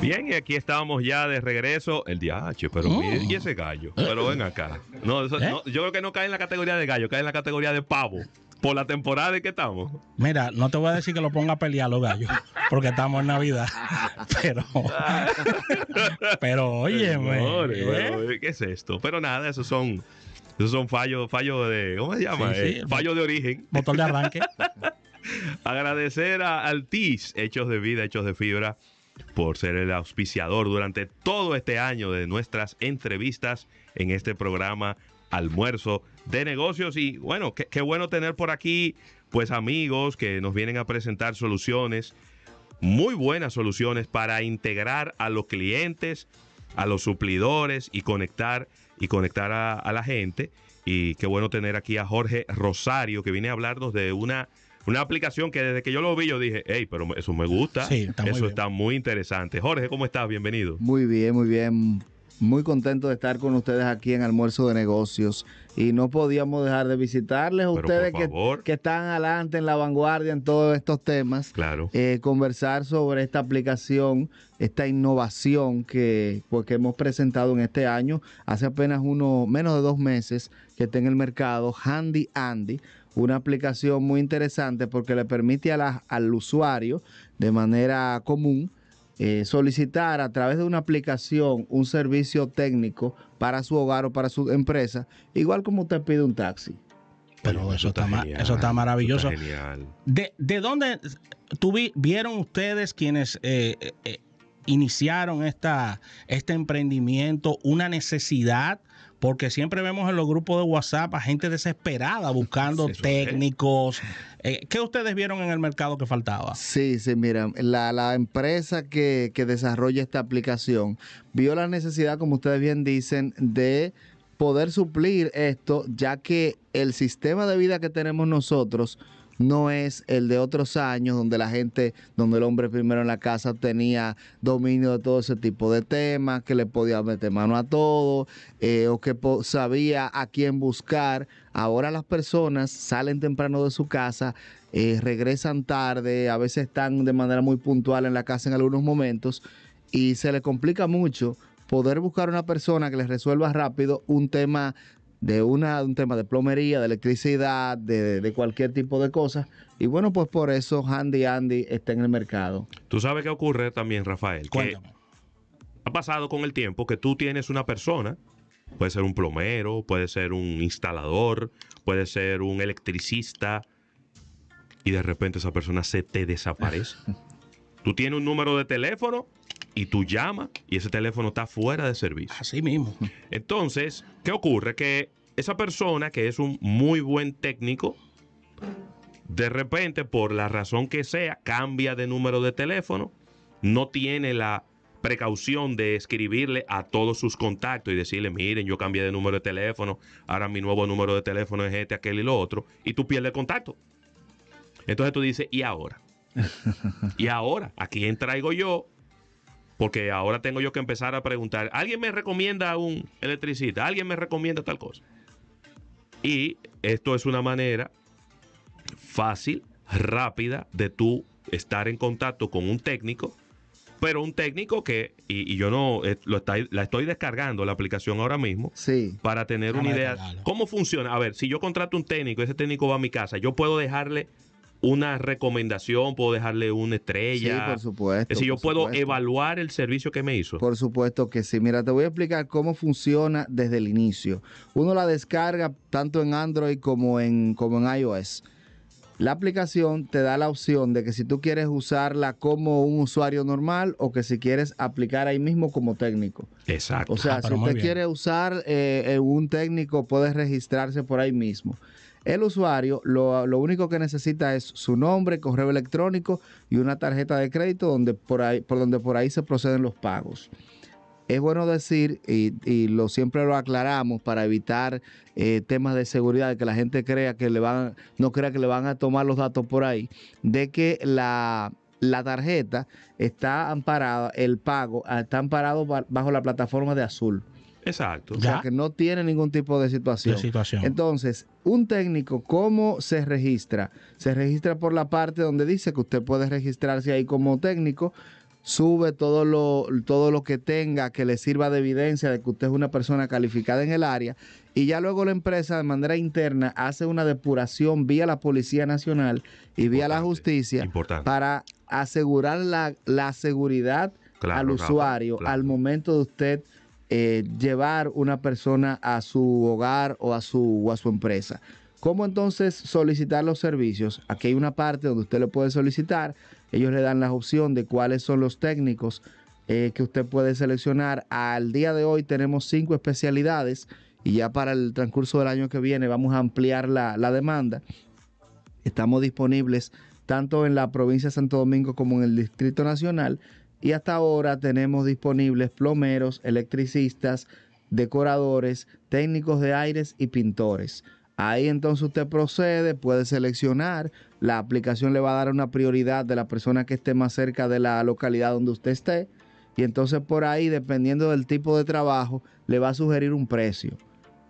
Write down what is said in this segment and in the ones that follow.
Bien, y aquí estábamos ya de regreso. El día H, pero oh. y ese gallo. Pero ven acá. ¿Eh? No, yo creo que no cae en la categoría de gallo, cae en la categoría de pavo. Por la temporada en que estamos. Mira, no te voy a decir que lo ponga a pelear los gallos, porque estamos en Navidad. Pero. pero, oye, ¿eh? ¿Qué es esto? Pero nada, esos son esos son fallos, fallos de, ¿cómo se llama? Eh, de origen. Motor de arranque. Agradecer a Altis, Hechos de Vida, Hechos de Fibra, por ser el auspiciador durante todo este año de nuestras entrevistas en este programa Almuerzo de Negocios. Y bueno, qué, qué bueno tener por aquí, pues amigos que nos vienen a presentar soluciones, muy buenas soluciones para integrar a los clientes, a los suplidores y conectar y conectar a, la gente. Y qué bueno tener aquí a Jorge Rosario, que viene a hablarnos de una una aplicación que desde que yo lo vi, yo dije, hey, pero eso me gusta. eso está muy interesante. Jorge, ¿cómo estás? Bienvenido. Muy bien, muy bien. Muy contento de estar con ustedes aquí en Almuerzo de Negocios y no podíamos dejar de visitarles a ustedes que, están adelante en la vanguardia en todos estos temas. Claro. Eh, conversar sobre esta aplicación, esta innovación pues, que, hemos presentado en este año, hace apenas uno, menos de dos meses que está en el mercado, Handy Andy una aplicación muy interesante porque le permite a al usuario de manera común eh, solicitar a través de una aplicación un servicio técnico para su hogar o para su empresa, igual como usted pide un taxi. Pero eso, está, eso está maravilloso. ¿De, ¿De, dónde vieron ustedes quienes eh, eh, iniciaron este emprendimiento una necesidad porque siempre vemos en los grupos de WhatsApp a gente desesperada buscando técnicos. Eh, ¿Qué ustedes vieron en el mercado que faltaba? Sí, sí, mira, la, empresa que, que desarrolla esta aplicación vio la necesidad, como ustedes bien dicen, de poder suplir esto, ya que el sistema de vida que tenemos nosotros no es el de otros años donde la gente, donde el hombre primero en la casa tenía dominio de todo ese tipo de temas, que le podía meter mano a todo eh, o que sabía a quién buscar. Ahora las personas salen temprano de su casa, eh, regresan tarde, a veces están de manera muy puntual en la casa en algunos momentos y se les complica mucho poder buscar una persona que les resuelva rápido un tema de una, un tema de plomería, de electricidad, de, cualquier tipo de cosas. Y bueno, pues por eso Handy Andy está en el mercado. Tú sabes qué ocurre también, Rafael. ha pasado con el tiempo que tú tienes una persona, puede ser un plomero, puede ser un instalador, puede ser un electricista, y de repente esa persona se te desaparece. tú tienes un número de teléfono y tú llamas y ese teléfono está fuera de servicio. Así mismo. Entonces, ¿qué ocurre? Que esa persona que es un muy buen técnico, de repente, por la razón que sea, cambia de número de teléfono, no tiene la precaución de escribirle a todos sus contactos y decirle, miren, yo cambié de número de teléfono, ahora mi nuevo número de teléfono es este, aquel y lo otro, y tú pierdes contacto. Entonces tú dices, ¿y ahora? ¿Y ahora? ¿A quién traigo yo porque ahora tengo yo que empezar a preguntar, ¿alguien me recomienda un electricista? ¿Alguien me recomienda tal cosa? Y esto es una manera fácil, rápida, de tú estar en contacto con un técnico, pero un técnico que, y, yo no, eh, lo está, la estoy descargando la aplicación ahora mismo, sí. para tener una idea. ¿Cómo funciona? A ver, si yo contrato un técnico, ese técnico va a mi casa, yo puedo dejarle una recomendación, puedo dejarle una estrella. Sí, por supuesto. si yo puedo evaluar el servicio que me hizo. Por supuesto que sí. Mira, te voy a explicar cómo funciona desde el inicio. Uno la descarga tanto en Android como en, como en iOS. La aplicación te da la opción de que si tú quieres usarla como un usuario normal o que si quieres aplicar ahí mismo como técnico. Exacto. O sea, ah, si usted quiere usar eh, eh, un técnico, puede registrarse por ahí mismo. El usuario lo, único que necesita es su nombre, correo electrónico y una tarjeta de crédito donde por ahí, por donde por ahí se proceden los pagos. Es bueno decir, y, y lo siempre lo aclaramos para evitar eh, temas de seguridad, que la gente crea que le van, no crea que le van a tomar los datos por ahí, de que la tarjeta está amparada, el pago está amparado bajo la plataforma de Azul. Exacto. O sea, que no tiene ningún tipo de situación. Entonces, un técnico, ¿cómo se registra? Se registra por la parte donde dice que usted puede registrarse ahí como técnico, sube todo lo, todo lo que tenga que le sirva de evidencia de que usted es una persona calificada en el área y ya luego la empresa de manera interna hace una depuración vía la Policía Nacional y vía la justicia Importante. para asegurar la, seguridad al usuario al momento de usted eh, llevar una persona a su hogar o a su, empresa. ¿Cómo entonces solicitar los servicios? Aquí hay una parte donde usted lo puede solicitar. Ellos le dan la opción de cuáles son los técnicos eh, que usted puede seleccionar. Al día de hoy tenemos cinco especialidades y ya para el transcurso del año que viene vamos a ampliar la, la demanda. Estamos disponibles tanto en la provincia de Santo Domingo como en el Distrito Nacional y hasta ahora tenemos disponibles plomeros, electricistas, decoradores, técnicos de aires y pintores. Ahí entonces usted procede, puede seleccionar, la aplicación le va a dar una prioridad de la persona que esté más cerca de la localidad donde usted esté y entonces por ahí, dependiendo del tipo de trabajo, le va a sugerir un precio.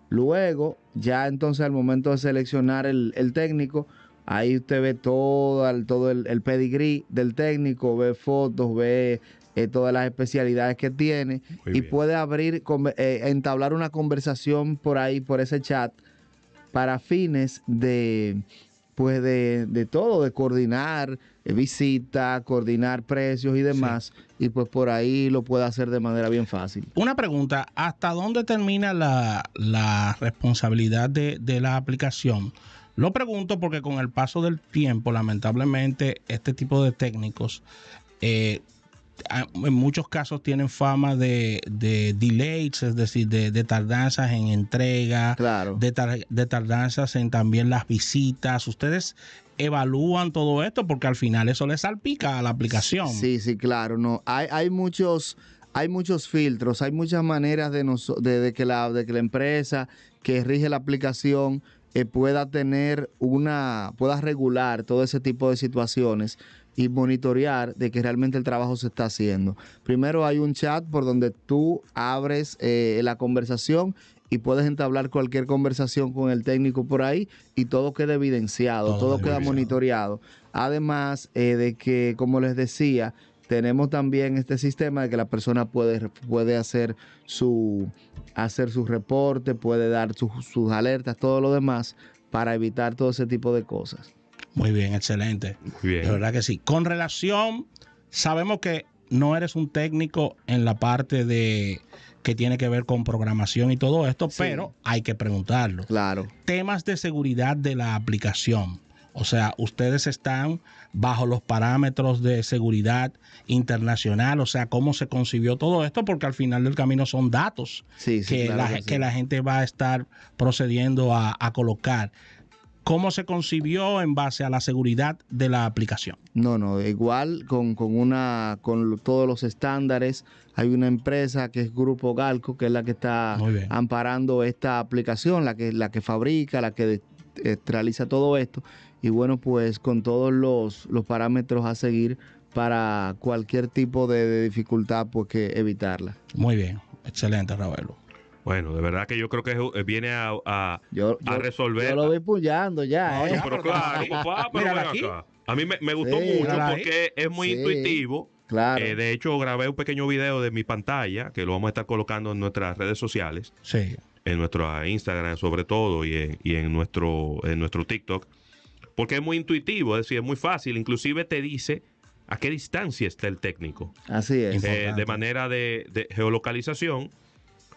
Luego, ya entonces al momento de seleccionar el, el técnico, Ahí usted ve todo, todo el, el pedigrí del técnico, ve fotos, ve eh, todas las especialidades que tiene y puede abrir, eh, entablar una conversación por ahí, por ese chat, para fines de, pues de, todo, de coordinar eh, visitas, coordinar precios y demás, y pues por ahí lo puede hacer de manera bien fácil. Una pregunta, ¿hasta dónde termina la, responsabilidad de la aplicación? Lo pregunto porque con el paso del tiempo, lamentablemente, este tipo de técnicos eh, en muchos casos tienen fama de, de delays, es decir, de, tardanzas en entrega, de, tardanzas en también las visitas. Ustedes evalúan todo esto porque al final eso le salpica a la aplicación. Sí, sí, claro. No, hay, hay muchos hay muchos filtros, hay muchas maneras de, que la, de que la empresa que rige la aplicación eh, pueda tener una, pueda regular todo ese tipo de situaciones y monitorear de que realmente el trabajo se está haciendo. Primero hay un chat por donde tú abres eh, la conversación y puedes entablar cualquier conversación con el técnico por ahí y todo queda evidenciado, todo, queda monitoreado. Además eh, de que, como les decía, tenemos también este sistema de que la persona puede, puede hacer, su, hacer reporte, puede dar sus alertas, todo lo demás, para evitar todo ese tipo de cosas. Muy bien, excelente. De verdad que sí. Con relación, sabemos que no eres un técnico en la parte de que tiene que ver con programación y todo esto, pero hay que preguntarlo. Claro. Temas de seguridad de la aplicación. O sea, ustedes están bajo los parámetros de seguridad internacional, o sea, cómo se concibió todo esto, porque al final del camino son datos que, la, gente va a estar procediendo a, colocar cómo se concibió en base a la seguridad de la aplicación. No, no, igual con, una con todos los estándares. Hay una empresa que es Grupo Galco, que es la que está amparando esta aplicación, la que, la que fabrica, la que eh, realiza todo esto y bueno, pues con todos los, parámetros a seguir para cualquier tipo de, dificultad, pues que evitarla. Muy bien, excelente, Ravelo. Bueno, de verdad que yo creo que eh, viene a, a, resolver. Yo lo voy pullando ya. pero claro, A mí me, gustó mucho porque es muy intuitivo. Claro. Eh, de hecho, grabé un pequeño video de mi pantalla que lo vamos a estar colocando en nuestras redes sociales. Sí. En nuestro Instagram, sobre todo, y en, y en nuestro, en nuestro TikTok porque es muy intuitivo, es decir, es muy fácil, inclusive te dice a qué distancia está el técnico. Así es. Eh, de manera de, geolocalización,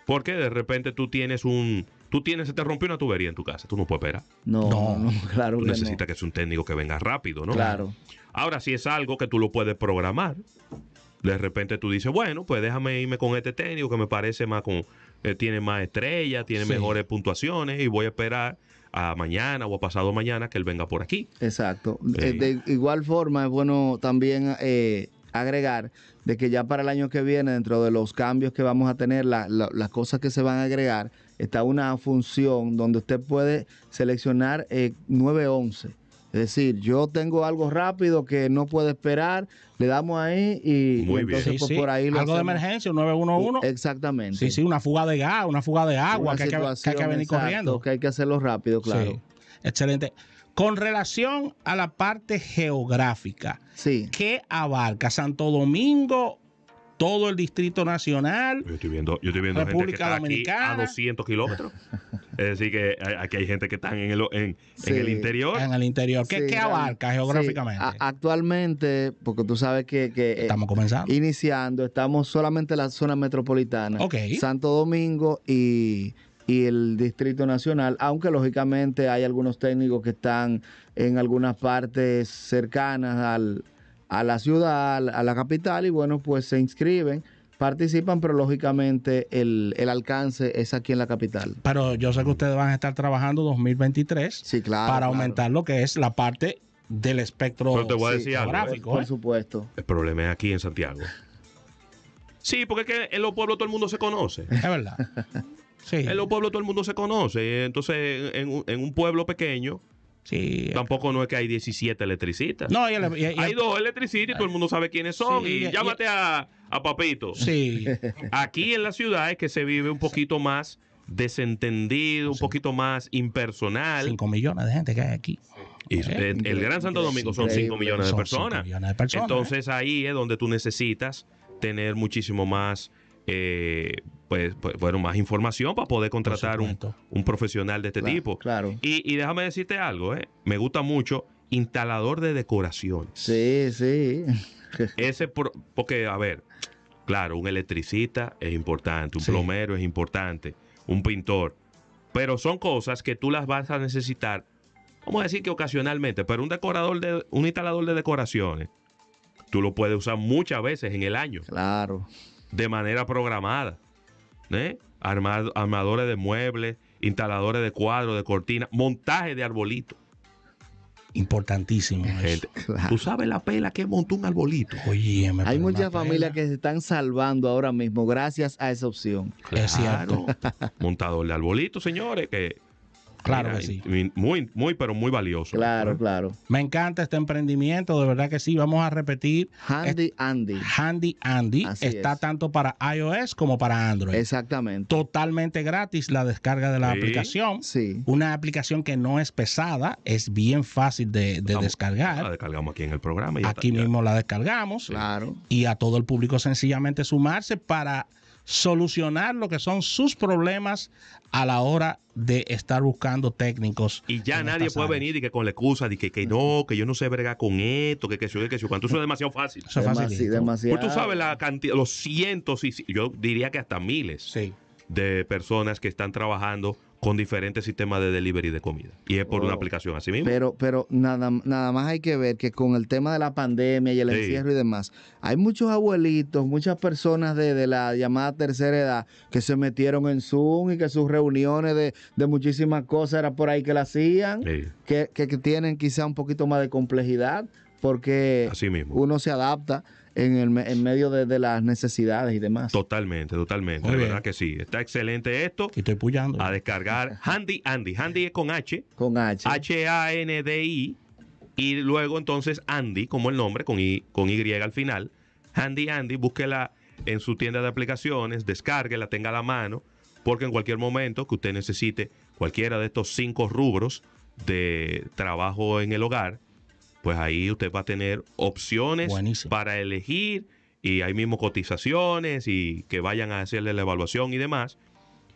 porque de repente tú tienes un... Tú tienes, se te rompió una tubería en tu casa, tú no puedes esperar. No, no, claro. Tú que necesitas que es un técnico que venga rápido, ¿no? Claro. Ahora, si es algo que tú lo puedes programar, de repente tú dices, bueno, pues déjame irme con este técnico que me parece más con, eh, tiene más estrellas, tiene mejores puntuaciones y voy a esperar a mañana o a pasado mañana que él venga por aquí. Exacto. Eh, de igual forma, es bueno también eh, agregar de que ya para el año que viene, dentro de los cambios que vamos a tener, las cosas que se van a agregar, está una función donde usted puede seleccionar eh, 911 es decir, yo tengo algo rápido que no puede esperar, le damos ahí y, entonces pues, por ahí lo Algo de emergencia, un 911. Uh, exactamente. Sí, sí, una fuga de gas, una fuga de agua, que hay que, venir corriendo. Que hay que hacerlo rápido, claro. Excelente. Con relación a la parte geográfica, sí. ¿qué abarca? ¿Santo Domingo todo el Distrito Nacional. Yo estoy viendo, yo estoy viendo gente que Dominicana. Aquí a 200 kilómetros. es decir, que aquí hay gente que está en el, interior. En el interior. ¿Qué, abarca geográficamente? actualmente, porque tú sabes que, eh, estamos comenzando. Iniciando, estamos solamente en la zona metropolitana. Ok. Santo Domingo y el Distrito Nacional, aunque lógicamente hay algunos técnicos que están en algunas partes cercanas al, a la ciudad, a la capital, y bueno, pues se inscriben participan, pero lógicamente el, alcance es aquí en la capital. Pero yo sé que ustedes van a estar trabajando 2023 sí, claro, para aumentar lo que es la parte del espectro pero gráfico, Por ¿eh? supuesto. El problema es aquí en Santiago. Sí, porque es que en los pueblos todo el mundo se conoce. Es verdad. En los pueblos todo el mundo se conoce. Entonces, en, en un pueblo pequeño, Tampoco no es que hay 17 electricistas. No, hay dos electricistas y todo el mundo sabe quiénes son. y, llámate a, Papito. Sí. Aquí en la ciudad es que se vive un poquito más desentendido, un poquito más impersonal. 5 millones de gente que hay aquí. Eh, el, Gran Santo Domingo son 5 millones, de personas. Entonces eh. ahí es donde tú necesitas tener muchísimo más eh, pues, pues, más información para poder contratar un, profesional de este tipo. Claro. Y, déjame decirte algo, ¿eh? me gusta mucho instalador de decoraciones. Sí, sí. Ese, porque, a ver, claro, un electricista es importante, un plomero es importante, un pintor, pero son cosas que tú las vas a necesitar, vamos a decir que ocasionalmente, pero un decorador de, un instalador de decoraciones, tú lo puedes usar muchas veces en el año. Claro. De manera programada armadores de muebles, instaladores de cuadros, de cortinas, montaje de arbolitos. Importantísimo. Tú sabes la pela que montó un arbolito. Oye, Hay muchas familias que se están salvando ahora mismo gracias a esa opción. Montador de arbolitos, señores, que Claro que sí. Muy, muy, pero muy valioso. Claro, claro. Me encanta este emprendimiento, de verdad que sí. Vamos a repetir. Handy Andy. Handy Andy. está tanto para iOS como para Android. Exactamente. Totalmente gratis la descarga de la aplicación. Sí. Una aplicación que no es pesada, es bien fácil de, descargar. La descargamos aquí en el programa. Y aquí mismo la descargamos. Claro. Y a todo el público sencillamente sumarse para solucionar lo que son sus problemas a la hora de estar buscando técnicos. Y ya nadie puede venir y que con la excusa de que, no, que yo no sé verga con esto, que que que yo, eso es demasiado fácil. Eso fácil. Demasiado. Pues tú sabes la cantidad, los cientos y yo diría que hasta miles de personas que están trabajando con diferentes sistemas de delivery de comida. Y es por una oh. aplicación así mismo. Pero, pero nada, nada más hay que ver que con el tema de la pandemia y el encierro y demás, hay muchos abuelitos, muchas personas de, la llamada tercera edad que se metieron en Zoom y que sus reuniones de, de muchísimas cosas era por ahí que las hacían, que, que, tienen quizá un poquito más de complejidad porque uno se adapta en, el, en medio de, las necesidades y demás. Totalmente, totalmente. de verdad que sí. Está excelente esto. Y estoy puyando. A descargar Handy Andy. Handy es con H. Con H. H-A-N-D-I. Y luego entonces Andy, como el nombre, con Y, con y al final. Handy Andy, búsquela en su tienda de aplicaciones, descárguela, tenga a la mano, porque en cualquier momento que usted necesite cualquiera de estos cinco rubros de trabajo en el hogar, pues ahí usted va a tener opciones para elegir y hay mismo cotizaciones y que vayan a hacerle la evaluación y demás.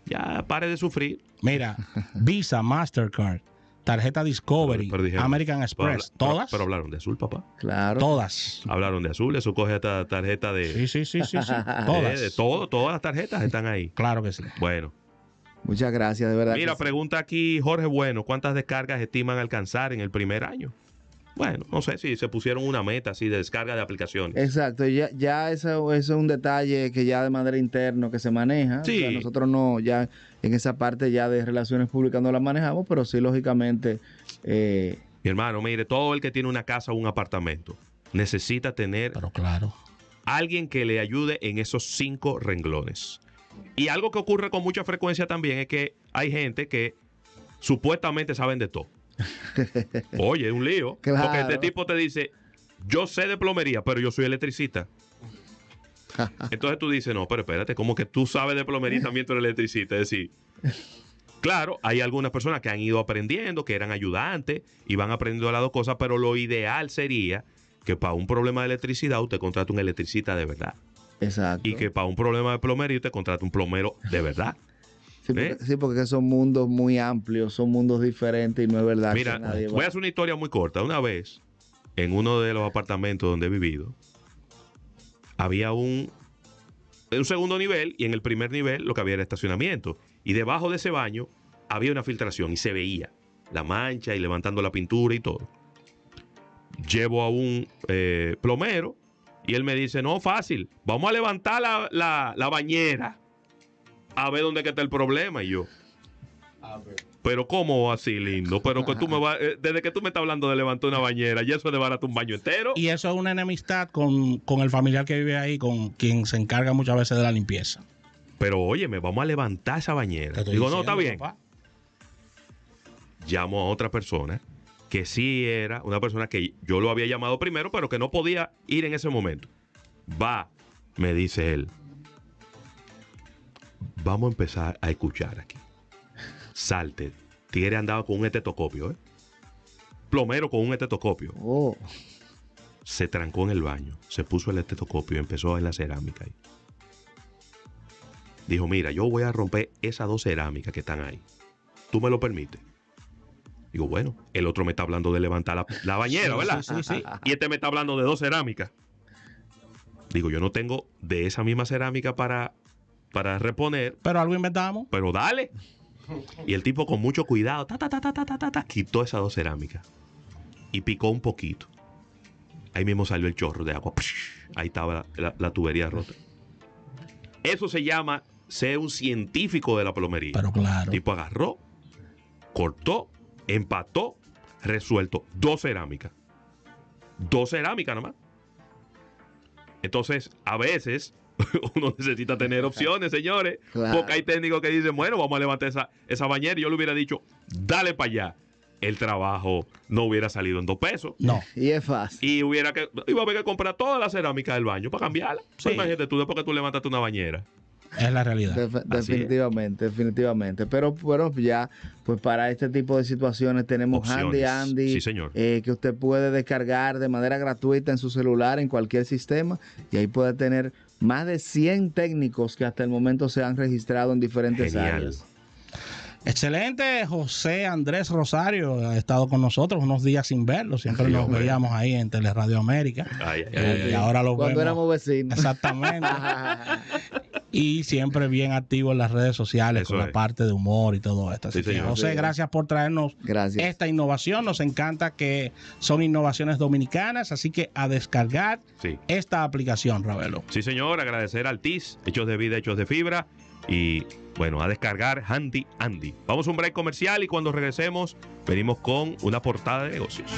Ya pare de sufrir. Mira, Visa, Mastercard, tarjeta Discovery, American Express, todas. Pero, hablaron de azul, papá. Claro. Todas. Hablaron de azul, eso coge esta tarjeta de. Sí, sí, sí, sí. sí. Eh, todas. todas las tarjetas están ahí. claro que sí. Bueno. Muchas gracias, de verdad. Mira, pregunta aquí Jorge Bueno: ¿cuántas descargas estiman alcanzar en el primer año? bueno, no sé si se pusieron una meta así de descarga de aplicaciones. Exacto, ya, ya eso, es un detalle que ya de manera interna que se maneja. Sí. nosotros no, ya en esa parte ya de relaciones públicas no la manejamos, pero sí, lógicamente. Eh, Mi hermano, mire, todo el que tiene una casa o un apartamento necesita tener pero claro. alguien que le ayude en esos cinco renglones. Y algo que ocurre con mucha frecuencia también es que hay gente que supuestamente saben de todo. Oye, es un lío. Porque este tipo te dice, yo sé de plomería, pero yo soy electricista. Entonces tú dices, no, pero espérate, como que tú sabes de plomería también tú eres electricista. Es decir, claro, hay algunas personas que han ido aprendiendo, que eran ayudantes y van aprendiendo las dos cosas, pero lo ideal sería que para un problema de electricidad usted contrate un electricista de verdad. Exacto. Y que para un problema de plomería usted contrate un plomero de verdad. Sí, porque, son mundos muy amplios, son mundos diferentes y no es verdad. Mira, que nadie voy a hacer una historia muy corta. Una vez, en uno de los apartamentos donde he vivido, había un, un segundo nivel y en el primer nivel lo que había era estacionamiento. Y debajo de ese baño había una filtración y se veía la mancha y levantando la pintura y todo. Llevo a un eh, plomero y él me dice, no, fácil, vamos a levantar la, la bañera a ver dónde está el problema. Y yo, Pero cómo así lindo, pero que tú me eh, desde que tú me estás hablando de levantar una bañera, y eso le a un baño entero. Y eso es una enemistad con, el familiar que vive ahí, con quien se encarga muchas veces de la limpieza. Pero me vamos a levantar esa bañera. Digo, no, está bien. Llamo a otra persona que sí era una persona que yo lo había llamado primero, pero que no podía ir en ese momento. Va, me dice él vamos a empezar a escuchar aquí. Salte. Tigre andaba con un estetocopio. ¿eh? Plomero con un estetocopio. Oh. Se trancó en el baño, se puso el estetocopio y empezó a ver la cerámica ahí. Dijo, mira, yo voy a romper esas dos cerámicas que están ahí. ¿Tú me lo permites? Digo, bueno, el otro me está hablando de levantar la, bañera, ¿verdad? sí, sí, y este me está hablando de dos cerámicas. Digo, yo no tengo de esa misma cerámica para para reponer. Pero algo inventamos. Pero dale. Y el tipo con mucho cuidado, ta, ta, ta, ta, ta, ta, quitó esas dos cerámicas y picó un poquito. Ahí mismo salió el chorro de agua. Ahí estaba la, la tubería rota. Eso se llama ser un científico de la plomería. Pero claro. El tipo agarró, cortó, empató, resuelto. Dos cerámicas. Dos cerámicas nomás. Entonces, a veces uno necesita tener opciones, señores. Porque hay técnicos que dicen, bueno, vamos a levantar esa, bañera. Y yo le hubiera dicho, dale para allá. El trabajo no hubiera salido en dos pesos. No. Y es fácil. Y hubiera que, iba a haber que comprar toda la cerámica del baño para cambiarla. Pues imagínate tú, después que tú levantaste una bañera. Es la realidad. definitivamente, definitivamente. Pero bueno, ya, pues para este tipo de situaciones tenemos Andy Handy Andy, sí, señor. Eh, que usted puede descargar de manera gratuita en su celular, en cualquier sistema, y ahí puede tener más de 100 técnicos que hasta el momento se han registrado en diferentes áreas. Excelente, José Andrés Rosario ha estado con nosotros unos días sin verlo, siempre nos veíamos ahí en Teleradio América. y ahora lo vemos. Cuando éramos vecinos. Exactamente. y siempre bien activo en las redes sociales con la parte de humor y todo esto. Así que, José, gracias por traernos esta innovación. Nos encanta que son innovaciones dominicanas, así que a descargar esta aplicación, Ravelo. Sí, señor, agradecer al TIS, Hechos de Vida, Hechos de Fibra y bueno, a descargar Handy Andy. Vamos a un break comercial y cuando regresemos venimos con una portada de negocios.